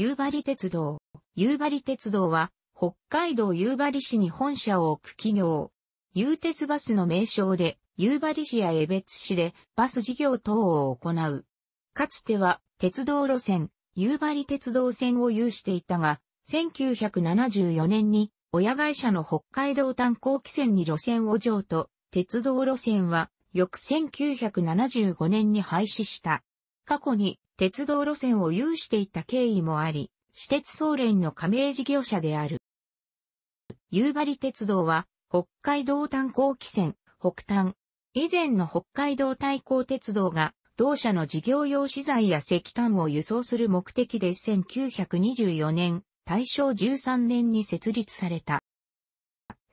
夕張鉄道。夕張鉄道は、北海道夕張市に本社を置く企業。夕鉄バスの名称で、夕張市や江別市でバス事業等を行う。かつては、鉄道路線、夕張鉄道線を有していたが、1974年に、親会社の北海道炭鉱汽船に路線を譲渡、鉄道路線は、翌1975年に廃止した。過去に鉄道路線を有していた経緯もあり、私鉄総連の加盟事業者である。夕張鉄道は、北海道炭鉱汽船、北炭。以前の北海道対抗鉄道が、同社の事業用資材や石炭を輸送する目的で1924年、大正13年に設立された。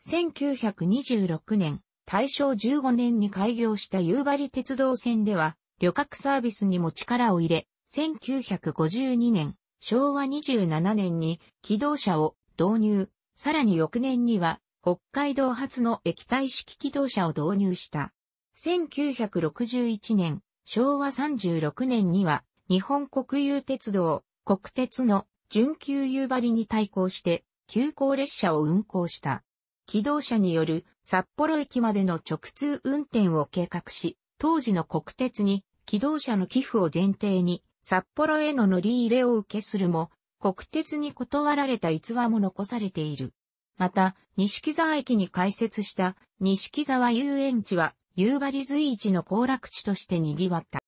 1926年、大正15年に開業した夕張鉄道線では、旅客サービスにも力を入れ、1952年、昭和27年に機動車を導入、さらに翌年には北海道発の液体式機動車を導入した。1961年、昭和36年には日本国有鉄道、国鉄の準急夕張に対抗して急行列車を運行した。機動車による札幌駅までの直通運転を計画し、当時の国鉄に機動車の寄付を前提に、札幌への乗り入れを受けするも、国鉄に断られた逸話も残されている。また、西木沢駅に開設した西木沢遊園地は、夕張随一の行楽地として賑わった。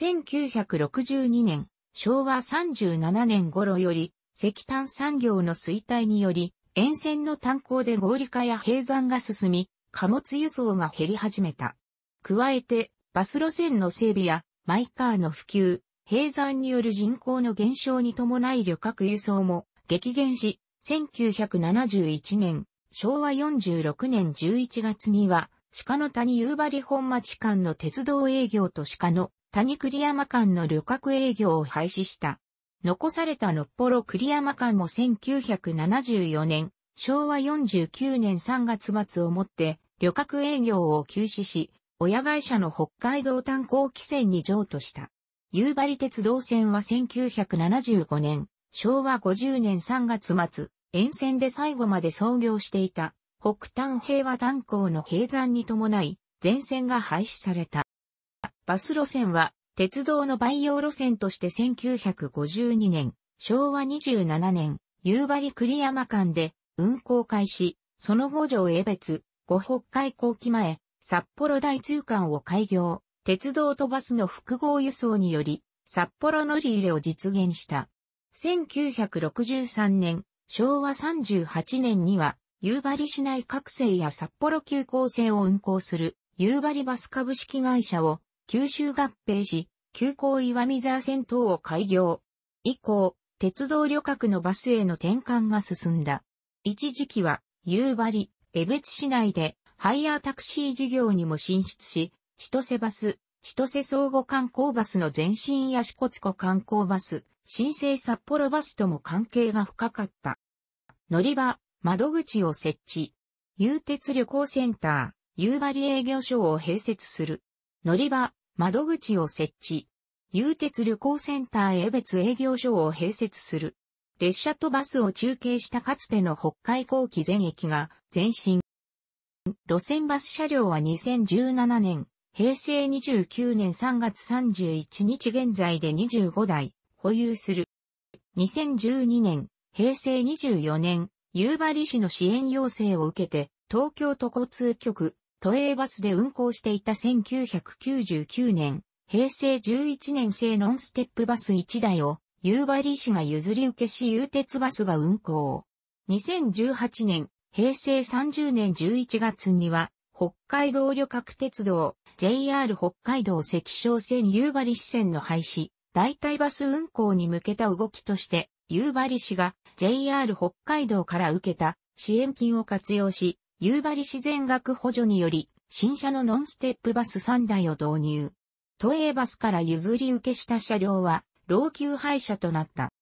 1962年、昭和37年頃より、石炭産業の衰退により、沿線の炭鉱で合理化や閉山が進み、貨物輸送が減り始めた。加えて、バス路線の整備やマイカーの普及、閉山による人口の減少に伴い旅客輸送も激減し、1971年、昭和46年11月には、鹿の谷夕張本町間の鉄道営業と鹿の谷栗山間の旅客営業を廃止した。残されたのっぽろ栗山間も1974年、昭和49年3月末をもって旅客営業を休止し、親会社の北海道炭鉱汽船に譲渡した。夕張鉄道線は1975年、昭和50年3月末、沿線で最後まで操業していた、北炭平和炭鉱の閉山に伴い、全線が廃止された。バス路線は、鉄道の培養路線として1952年、昭和27年、夕張栗山間で運行開始、その後上江別、五北海港機前、札幌大通館を開業、鉄道とバスの複合輸送により、札幌乗り入れを実現した。1963年、昭和38年には、夕張市内各線や札幌急行線を運行する夕張バス株式会社を九州合併し、急行岩見沢線等を開業。以降、鉄道旅客のバスへの転換が進んだ。一時期は、夕張、江別市内でハイヤータクシー事業にも進出し、千歳バス、千歳相互観光バスの前身や支国湖観光バス、新生札幌バスとも関係が深かった。乗り場、窓口を設置。有鉄旅行センター、夕張営業所を併設する。乗り場、窓口を設置。有鉄旅行センター江別営業所を併設する。列車とバスを中継したかつての北海港機全駅が前身。路線バス車両は2017年、平成29年3月31日現在で25台保有する。2012年、平成24年、夕張市の支援要請を受けて、東京都交通局、都営バスで運行していた1999年、平成11年製ノンステップバス1台を、夕張市が譲り受けし、有鉄バスが運行。2018年、平成30年11月には、北海道旅客鉄道、JR 北海道赤小線夕張支線の廃止、代替バス運行に向けた動きとして、夕張市が JR 北海道から受けた支援金を活用し、夕張市全額補助により、新車のノンステップバス3台を導入。都営バスから譲り受けした車両は、老朽廃車となった。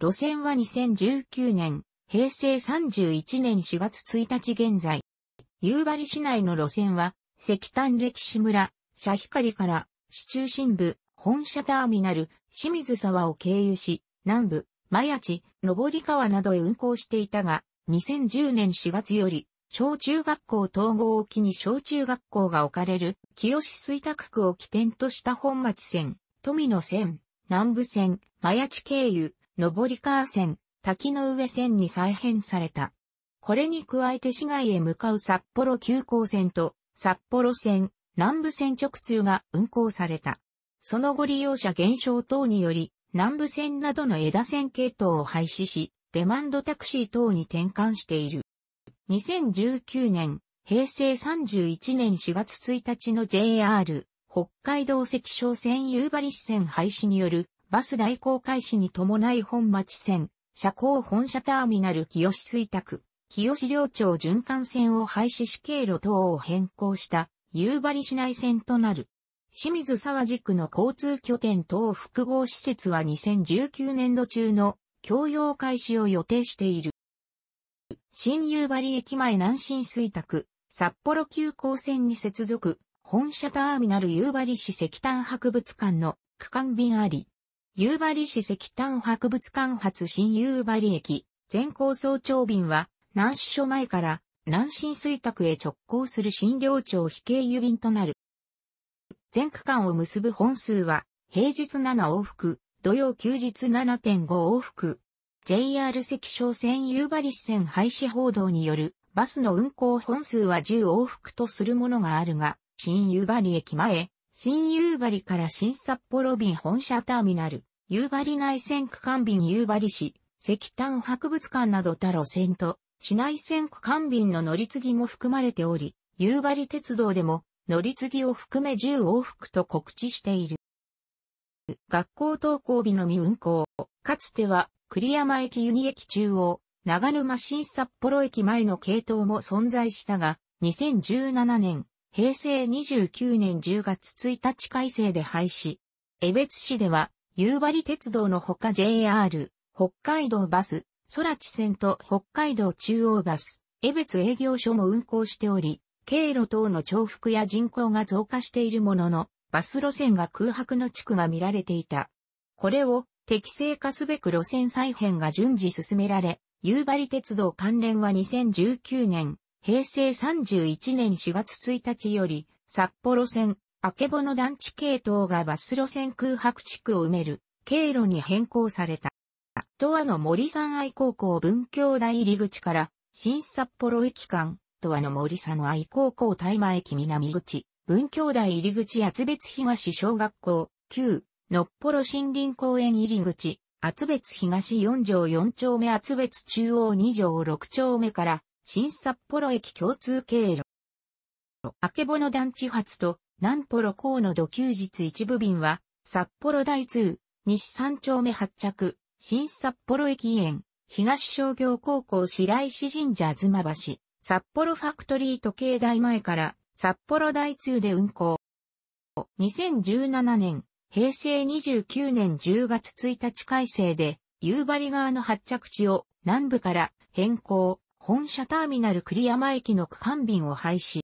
路線は2019年平成31年4月1日現在、夕張市内の路線は、石炭歴史村、社光から、市中心部、本社ターミナル、清水沢を経由し、南部、前地、上川などへ運行していたが、2010年4月より、小中学校統合沖に小中学校が置かれる、清水田区を起点とした本町線、富野線、南部線、前地経由、上川線、滝の上線に再編された。これに加えて市外へ向かう札幌急行線と札幌線、南部線直通が運行された。その後利用者減少等により、南部線などの枝線系統を廃止し、デマンドタクシー等に転換している。2019年、平成31年4月1日の JR、北海道赤小線夕張支線廃止によるバス代行開始に伴い本町線、車高本社ターミナル清水拓、清両町循環線を廃止し経路等を変更した夕張市内線となる。清水沢地区の交通拠点等複合施設は2019年度中の共用開始を予定している。新夕張駅前南新水拓、札幌急行線に接続、本社ターミナル夕張市石炭博物館の区間便あり、夕張市石炭博物館発新夕張駅、全高層長便は、南支所前から南新水宅へ直行する新領町非経由便となる。全区間を結ぶ本数は、平日7往復、土曜休日7.5往復。JR 石小線夕張支線廃止報道によるバスの運行本数は10往復とするものがあるが、新夕張駅前、新夕張から新札幌便本社ターミナル、夕張内線区間便夕張市、石炭博物館など他路線と、市内線区間便の乗り継ぎも含まれており、夕張鉄道でも乗り継ぎを含め10往復と告知している。学校登校日のみ運行。かつては、栗山駅ユニ駅中央、長沼新札幌駅前の系統も存在したが、2017年、平成29年10月1日改正で廃止。江別市では、夕張鉄道のほか JR、北海道バス、空知線と北海道中央バス、江別営業所も運行しており、経路等の重複や人口が増加しているものの、バス路線が空白の地区が見られていた。これを適正化すべく路線再編が順次進められ、夕張鉄道関連は2019年平成31年4月1日より、札幌線、明けぼの団地系統がバス路線空白地区を埋める、経路に変更された。ドアの森山愛高校文教大入口から、新札幌駅間、ドアの森山愛高校大間駅南口、文教大入口厚別東小学校、旧、のっぽろ森林公園入口、厚別東4条4丁目厚別中央2条6丁目から、新札幌駅共通経路。あけぼの団地発と南幌港の土休日一部便は、札幌大通、西三丁目発着、新札幌駅園、東商業高校白石神社東橋、札幌ファクトリー時計台前から札幌大通で運行。2017年、平成29年10月1日改正で、夕張側の発着地を南部から変更、本社ターミナル栗山駅の区間便を廃止。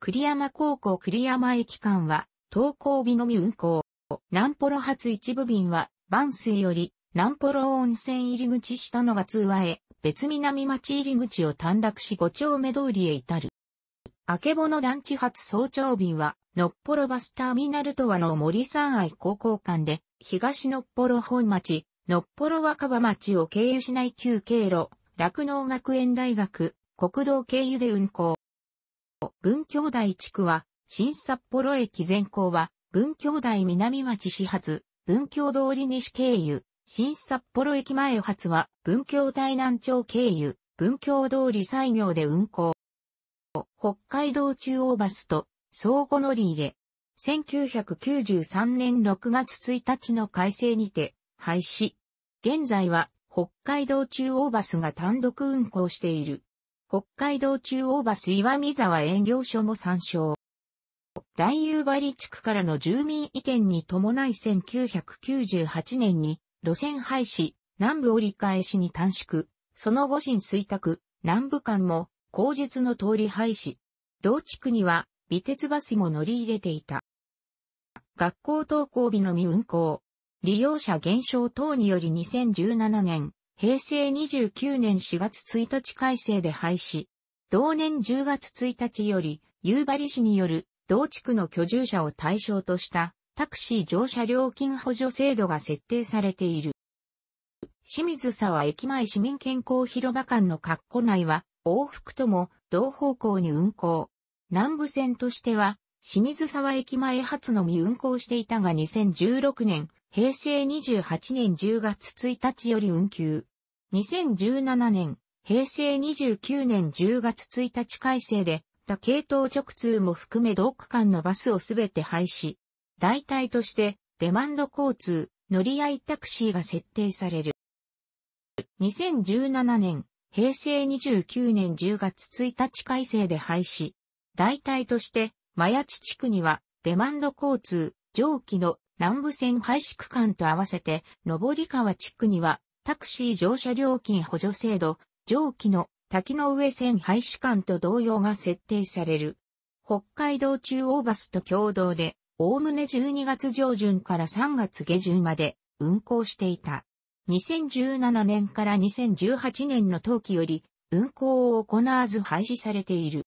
栗山高校栗山駅間は、登校日のみ運行。南ポロ発一部便は、万水より、南ポロ温泉入り口下のが通話へ、別南町入り口を短絡し五丁目通りへ至る。あけぼの団地発早朝便は、のっぽろバスターミナルとはの森山愛高校間で、東のっぽろ本町、のっぽろ若葉町を経由しない旧経路、酪農学園大学、国道経由で運行。文京大地区は、新札幌駅全行は、文京大南町始発、文京通り西経由、新札幌駅前発は、文京台南町経由、文京通り西行で運行。北海道中央バスと、相互乗り入れ。1993年6月1日の改正にて、廃止。現在は、北海道中央バスが単独運行している。北海道中央バス岩見沢営業所も参照。大夕張地区からの住民意見に伴い1998年に路線廃止、南部折り返しに短縮、その後新水託、南部間も口述の通り廃止。同地区には、美鉄バスも乗り入れていた。学校登校日のみ運行。利用者減少等により2017年、平成29年4月1日改正で廃止。同年10月1日より、夕張市による同地区の居住者を対象としたタクシー乗車料金補助制度が設定されている。清水沢駅前市民健康広場間の括弧内は往復とも同方向に運行。南部線としては清水沢駅前初のみ運行していたが2016年平成28年10月1日より運休。2017年、平成29年10月1日改正で、他系統直通も含め同区間のバスをすべて廃止。代替として、デマンド交通、乗り合いタクシーが設定される。2017年、平成29年10月1日改正で廃止。代替として、マヤ地地区には、デマンド交通、上記の南部線廃止区間と合わせて、上川地区には、タクシー乗車料金補助制度、上記の滝の上線廃止間と同様が設定される。北海道中央バスと共同で、おおむね12月上旬から3月下旬まで運行していた。2017年から2018年の冬季より運行を行わず廃止されている。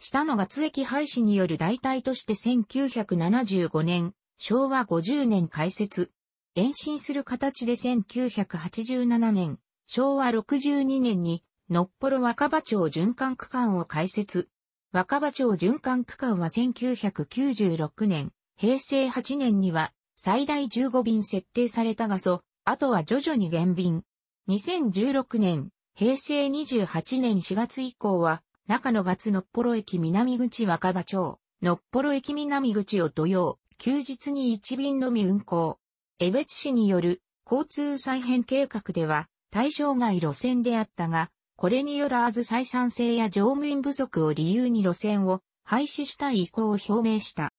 下の月駅廃止による代替として1975年、昭和50年開設。延伸する形で1987年、昭和62年に、のっぽろ若葉町循環区間を開設。若葉町循環区間は1996年、平成8年には最大15便設定されたがそ、あとは徐々に減便。2016年、平成28年4月以降は、中野月のっぽろ駅南口若葉町、のっぽろ駅南口を土曜、休日に一便のみ運行。江別市による交通再編計画では対象外路線であったが、これによらず採算性や乗務員不足を理由に路線を廃止したい意向を表明した。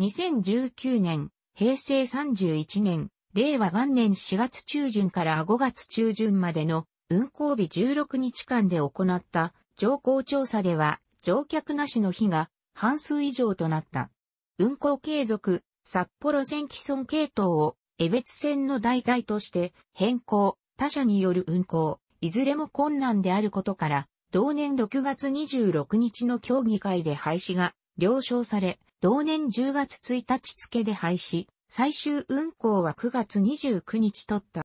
2019年、平成31年、令和元年4月中旬から5月中旬までの運行日16日間で行った乗降調査では乗客なしの日が半数以上となった。運行継続、札幌線既存系統を、江別線の代替として変更、他社による運行、いずれも困難であることから、同年6月26日の協議会で廃止が了承され、同年10月1日付で廃止、最終運行は9月29日取った。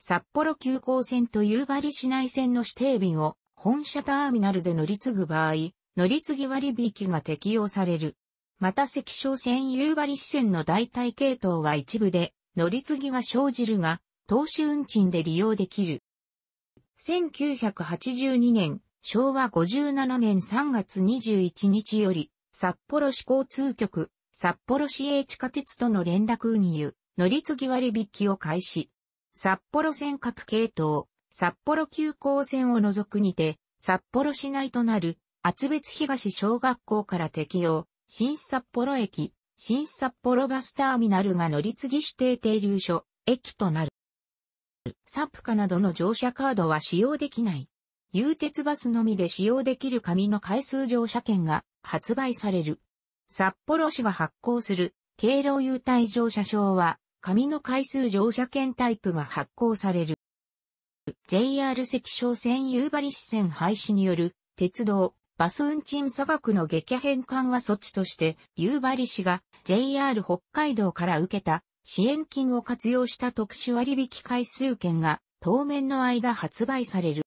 札幌急行線と夕張市内線の指定便を本社ターミナルで乗り継ぐ場合、乗り継ぎ割引が適用される。また赤小線夕張支線の代替系統は一部で乗り継ぎが生じるが、投資運賃で利用できる。1982年、昭和57年3月21日より、札幌市交通局、札幌市営地下鉄との連絡運輸、乗り継ぎ割引を開始。札幌線各系統、札幌急行線を除くにて、札幌市内となる、厚別東小学校から適用、新札幌駅、新札幌バスターミナルが乗り継ぎ指定停留所、駅となる。サップカなどの乗車カードは使用できない。有鉄バスのみで使用できる紙の回数乗車券が発売される。札幌市が発行する経路優待乗車証は紙の回数乗車券タイプが発行される。JR 関小線夕張支線廃止による鉄道、バス運賃差額の激変緩和措置として、夕張市が JR 北海道から受けた支援金を活用した特殊割引回数券が当面の間発売される。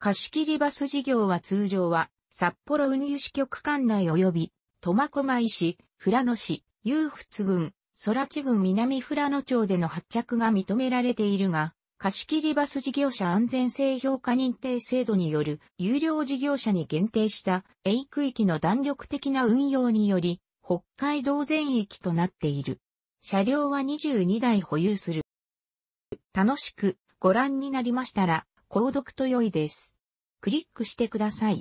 貸切バス事業は通常は札幌運輸支局管内及び苫小牧市、富良野市、有仏郡、空知郡南富良野町での発着が認められているが、貸切バス事業者安全性評価認定制度による有料事業者に限定した A 区域の弾力的な運用により、北海道全域となっている。車両は22台保有する。楽しくご覧になりましたら、購読と良いです。クリックしてください。